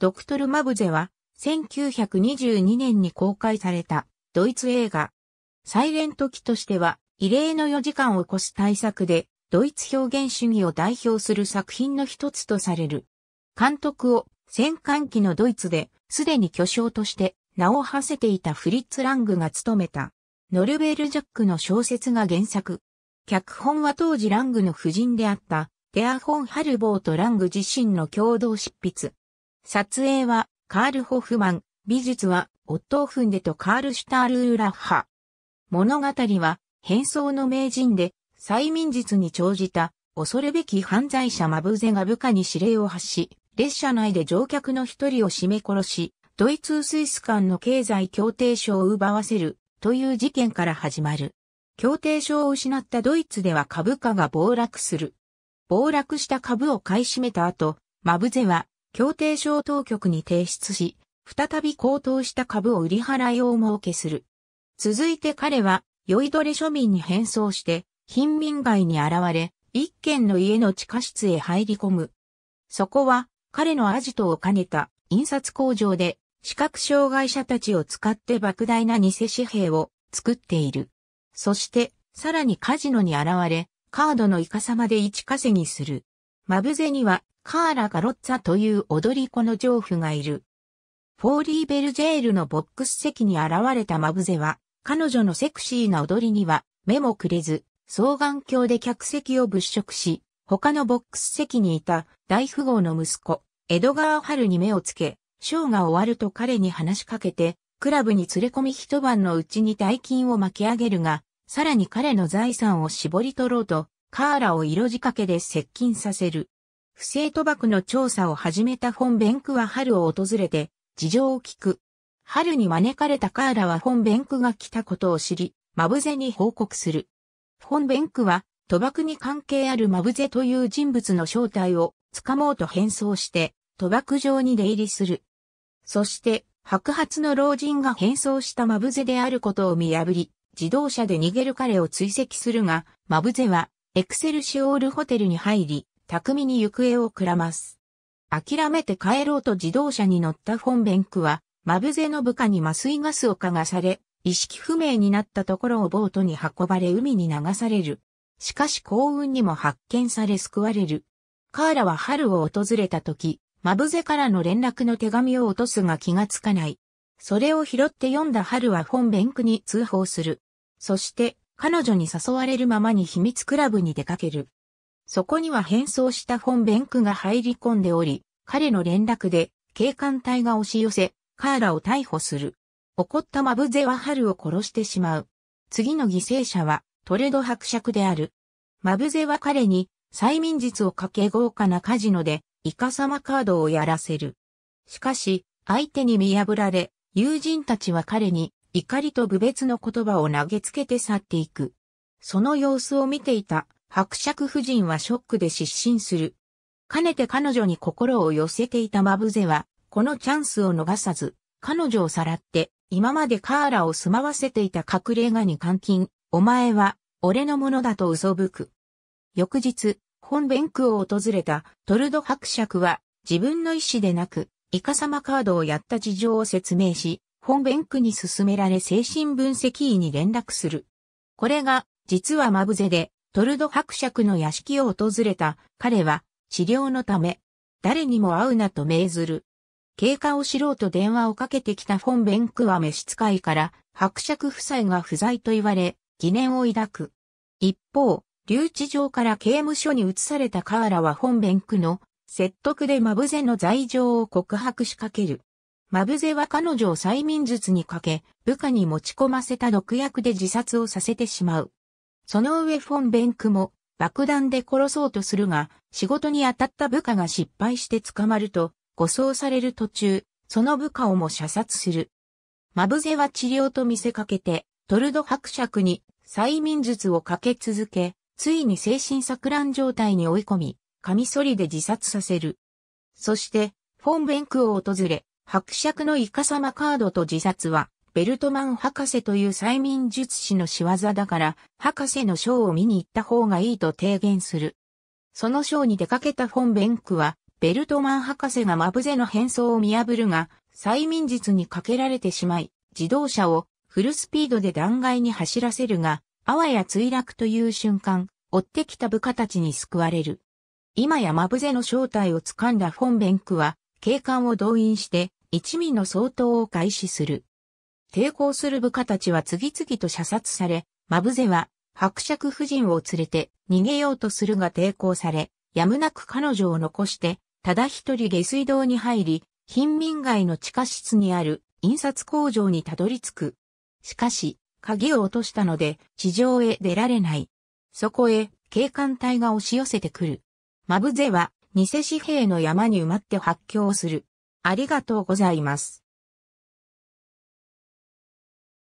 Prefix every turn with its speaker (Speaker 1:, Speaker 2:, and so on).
Speaker 1: ドクトル・マブゼは、1922年に公開された、ドイツ映画。サイレント期としては、異例の4時間を越す大作で、ドイツ表現主義を代表する作品の一つとされる。監督を、戦艦期のドイツで、すでに巨匠として、名を馳せていたフリッツ・ラングが務めた。ノルベール・ジャックの小説が原作。脚本は当時ラングの夫人であった、テア・フォン・ハルボーとラング自身の共同執筆。撮影はカール・ホフマン、美術はオットーフンデとカール・シュタールーラッハ。物語は変装の名人で催眠術に長じた恐るべき犯罪者マブゼが部下に指令を発し、列車内で乗客の一人を絞め殺し、ドイツ・スイス間の経済協定書を奪わせるという事件から始まる。協定書を失ったドイツでは株価が暴落する。暴落した株を買い占めた後、マブゼは協定商当局に提出し、再び高騰した株を売り払いを設けする。続いて彼は、酔いどれ庶民に変装して、貧民街に現れ、一軒の家の地下室へ入り込む。そこは、彼のアジトを兼ねた印刷工場で、視覚障害者たちを使って莫大な偽紙幣を作っている。そして、さらにカジノに現れ、カードのイカサマで一稼ぎする。マブゼにはカーラ・ガロッツァという踊り子の丈夫がいる。フォーリー・ベルジェールのボックス席に現れたマブゼは、彼女のセクシーな踊りには目もくれず、双眼鏡で客席を物色し、他のボックス席にいた大富豪の息子、エドガー・ハルに目をつけ、ショーが終わると彼に話しかけて、クラブに連れ込み一晩のうちに大金を巻き上げるが、さらに彼の財産を絞り取ろうと、カーラを色仕掛けで接近させる。不正賭博の調査を始めたフォン・ベンクは春を訪れて、事情を聞く。春に招かれたカーラはフォン・ベンクが来たことを知り、マブゼに報告する。フォン・ベンクは、賭博に関係あるマブゼという人物の正体をつかもうと変装して、賭博場に出入りする。そして、白髪の老人が変装したマブゼであることを見破り、自動車で逃げる彼を追跡するが、マブゼは、エクセルシオールホテルに入り、巧みに行方をくらます。諦めて帰ろうと自動車に乗ったフォンベンクは、マブゼの部下に麻酔ガスをかがされ、意識不明になったところをボートに運ばれ海に流される。しかし幸運にも発見され救われる。カーラは春を訪れた時、マブゼからの連絡の手紙を落とすが気がつかない。それを拾って読んだ春はフォンベンクに通報する。そして、彼女に誘われるままに秘密クラブに出かける。そこには変装したフォン・ベンクが入り込んでおり、彼の連絡で警官隊が押し寄せ、カーラを逮捕する。怒ったマブゼはハルを殺してしまう。次の犠牲者はトレド伯爵である。マブゼは彼に催眠術をかけ豪華なカジノでイカサマカードをやらせる。しかし、相手に見破られ、友人たちは彼に怒りと侮蔑の言葉を投げつけて去っていく。その様子を見ていた伯爵夫人はショックで失神する。かねて彼女に心を寄せていたマブゼは、このチャンスを逃さず、彼女をさらって、今までカーラを住まわせていた隠れ家に監禁、お前は、俺のものだと嘘吹く。翌日、本弁区を訪れたトルド伯爵は、自分の意思でなく、イカサマカードをやった事情を説明し、本弁区に勧められ精神分析医に連絡する。これが、実はマブゼで、トルド伯爵の屋敷を訪れた彼は治療のため、誰にも会うなと命ずる。経過を知ろうと電話をかけてきたフォン・ベンクは召使いから伯爵夫妻が不在と言われ、疑念を抱く。一方、留置場から刑務所に移されたカーラはフォン・ベンクの説得でマブゼの罪状を告白しかける。マブゼは彼女を催眠術にかけ、部下に持ち込ませた毒薬で自殺をさせてしまう。その上フォン・ベンクも爆弾で殺そうとするが、仕事に当たった部下が失敗して捕まると、護送される途中、その部下をも射殺する。マブゼは治療と見せかけて、トルド伯爵に催眠術をかけ続け、ついに精神錯乱状態に追い込み、カミソリで自殺させる。そして、フォンベンクを訪れ、伯爵のイカサマカードと自殺はベルトマン博士という催眠術師の仕業だから、博士のショーを見に行った方がいいと提言する。そのショーに出かけたフォン・ベンクは、ベルトマン博士がマブゼの変装を見破るが、催眠術にかけられてしまい、自動車をフルスピードで断崖に走らせるが、あわや墜落という瞬間、追ってきた部下たちに救われる。今やマブゼの正体を掴んだフォン・ベンクは、警官を動員して、一味の相当を開始する。抵抗する部下たちは次々と射殺され、マブゼは伯爵夫人を連れて逃げようとするが抵抗され、やむなく彼女を残して、ただ一人下水道に入り、貧民街の地下室にある印刷工場にたどり着く。しかし、鍵を落としたので地上へ出られない。そこへ警官隊が押し寄せてくる。マブゼは偽紙幣の山に埋まって発狂する。ありがとうございます。